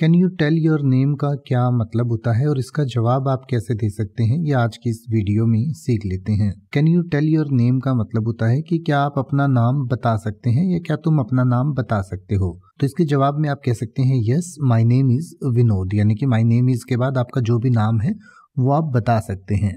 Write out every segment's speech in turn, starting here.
can you tell your name का क्या मतलब होता है और इसका जवाब आप कैसे दे सकते हैं ये आज की इस वीडियो में सीख लेते हैं can you tell your name का मतलब होता है कि क्या आप अपना नाम बता सकते हैं या क्या तुम अपना नाम बता सकते हो तो इसके जवाब में आप कह सकते हैं yes my name is Vinod यानी कि माई नेम इज़ के बाद आपका जो भी नाम है वो आप बता सकते हैं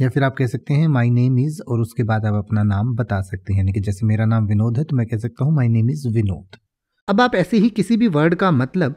या फिर आप कह सकते हैं माई नेम इज़ और उसके बाद आप अपना नाम बता सकते हैं यानी कि जैसे मेरा नाम विनोद है तो मैं कह सकता हूँ माई नेम इज़ विनोद अब आप ऐसे ही किसी भी वर्ड का मतलब